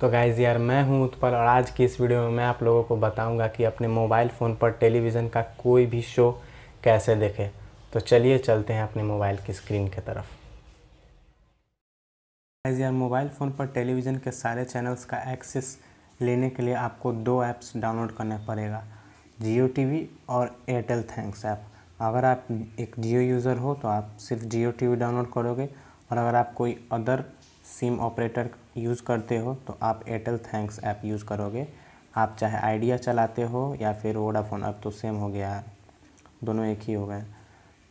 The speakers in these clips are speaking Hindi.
तो गाइज़ यार मैं हूं उत्पल और आज की इस वीडियो में मैं आप लोगों को बताऊंगा कि अपने मोबाइल फ़ोन पर टेलीविज़न का कोई भी शो कैसे देखें तो चलिए चलते हैं अपने मोबाइल की स्क्रीन की तरफ गाइज़ यार मोबाइल फ़ोन पर टेलीविज़न के सारे चैनल्स का एक्सेस लेने के लिए आपको दो ऐप्स डाउनलोड करने पड़ेगा जियो टी और एयरटेल थैंक्स ऐप अगर आप एक जियो यूज़र हो तो आप सिर्फ जियो टी डाउनलोड करोगे और अगर आप कोई अदर सिम ऑपरेटर यूज़ करते हो तो आप एयरटेल थैंक्स ऐप यूज़ करोगे आप चाहे आइडिया चलाते हो या फिर वोडाफोन अब तो सेम हो गया है दोनों एक ही हो गए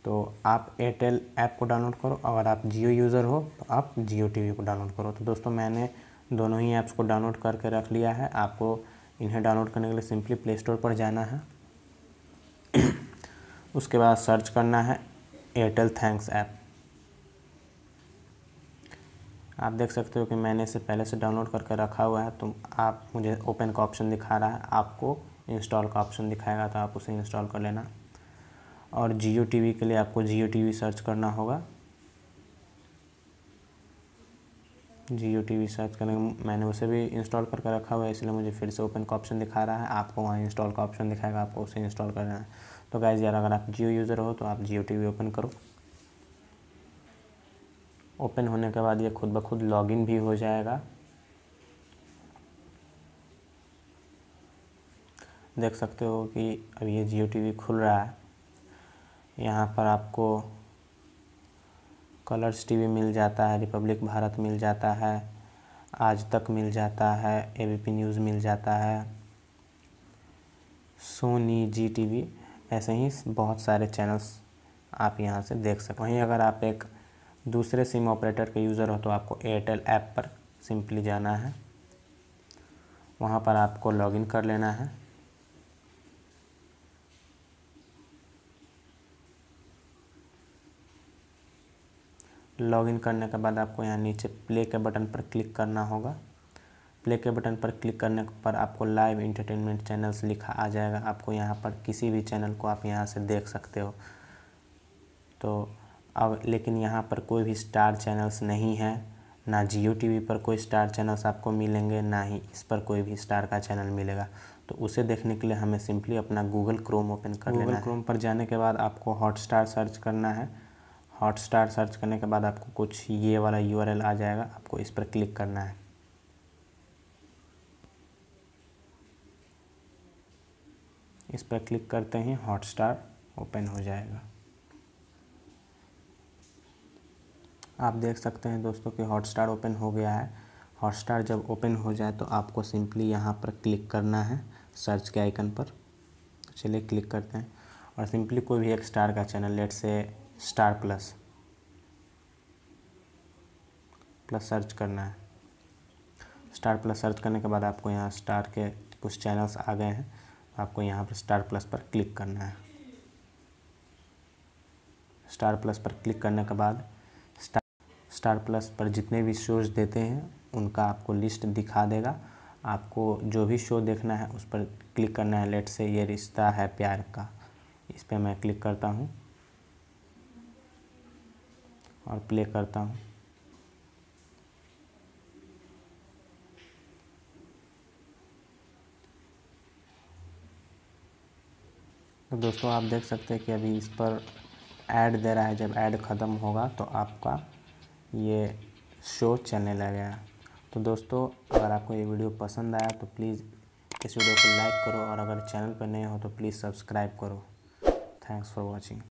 तो आप एयरटेल ऐप को डाउनलोड करो अगर आप जियो यूज़र हो तो आप जियो टीवी को डाउनलोड करो तो दोस्तों मैंने दोनों ही ऐप्स को डाउनलोड करके रख लिया है आपको इन्हें डाउनलोड करने के लिए सिंपली प्ले स्टोर पर जाना है उसके बाद सर्च करना है एयरटेल थैंक्स ऐप आप देख सकते हो कि मैंने इसे पहले से डाउनलोड करके रखा हुआ है तो आप मुझे ओपन का ऑप्शन दिखा रहा है आपको इंस्टॉल का ऑप्शन दिखाएगा तो आप उसे इंस्टॉल कर लेना और जियो टी के लिए आपको जियो टी सर्च करना होगा जियो टी सर्च करने मैंने उसे भी इंस्टॉल करके रखा हुआ है इसलिए मुझे फिर से ओपन का ऑप्शन दिखा रहा है आपको वहाँ इंस्टॉल का ऑप्शन दिखाएगा आपको उसे इंस्टॉल करना है तो गाइज़ यार अगर आप जियो यूज़र हो तो आप जियो टी ओपन करो ओपन होने के बाद ये खुद ब खुद लॉगिन भी हो जाएगा देख सकते हो कि अब ये जियो टी खुल रहा है यहाँ पर आपको कलर्स टीवी मिल जाता है रिपब्लिक भारत मिल जाता है आज तक मिल जाता है ए न्यूज़ मिल जाता है सोनी जी टी ऐसे ही बहुत सारे चैनल्स आप यहाँ से देख सकते हैं वहीं अगर आप एक दूसरे सिम ऑपरेटर के यूज़र हो तो आपको एयरटेल ऐप पर सिंपली जाना है वहाँ पर आपको लॉगिन कर लेना है लॉगिन करने के बाद आपको यहाँ नीचे प्ले के बटन पर क्लिक करना होगा प्ले के बटन पर क्लिक करने पर आपको लाइव इंटरटेनमेंट चैनल्स लिखा आ जाएगा आपको यहाँ पर किसी भी चैनल को आप यहाँ से देख सकते हो तो अब लेकिन यहाँ पर कोई भी स्टार चैनल्स नहीं है ना जियो टी पर कोई स्टार चैनल्स आपको मिलेंगे ना ही इस पर कोई भी स्टार का चैनल मिलेगा तो उसे देखने के लिए हमें सिंपली अपना गूगल क्रोम ओपन कर गूगल क्रोम पर जाने के बाद आपको हॉटस्टार सर्च करना है हॉटस्टार सर्च करने के बाद आपको कुछ ये वाला यू आ जाएगा आपको इस पर क्लिक करना है इस पर क्लिक करते ही हॉटस्टार ओपन हो जाएगा आप देख सकते हैं दोस्तों कि हॉटस्टार ओपन हो गया है हॉटस्टार जब ओपन हो जाए तो आपको सिंपली यहाँ पर क्लिक करना है सर्च के आइकन पर चलिए क्लिक करते हैं और सिंपली कोई भी एक स्टार का चैनल लेट से स्टार प्लस प्लस सर्च करना है स्टार प्लस सर्च करने के बाद आपको यहाँ स्टार के कुछ चैनल्स आ गए हैं आपको यहाँ पर स्टार प्लस पर क्लिक करना है स्टार प्लस पर क्लिक करने के बाद स्टार प्लस पर जितने भी शोज़ देते हैं उनका आपको लिस्ट दिखा देगा आपको जो भी शो देखना है उस पर क्लिक करना है लेट से ये रिश्ता है प्यार का इस पर मैं क्लिक करता हूँ और प्ले करता हूँ तो दोस्तों आप देख सकते हैं कि अभी इस पर ऐड दे रहा है जब ऐड ख़त्म होगा तो आपका ये शो चलने लगा गया तो दोस्तों अगर आपको ये वीडियो पसंद आया तो प्लीज़ इस वीडियो को लाइक करो और अगर चैनल पर नए हो तो प्लीज़ सब्सक्राइब करो थैंक्स फॉर वॉचिंग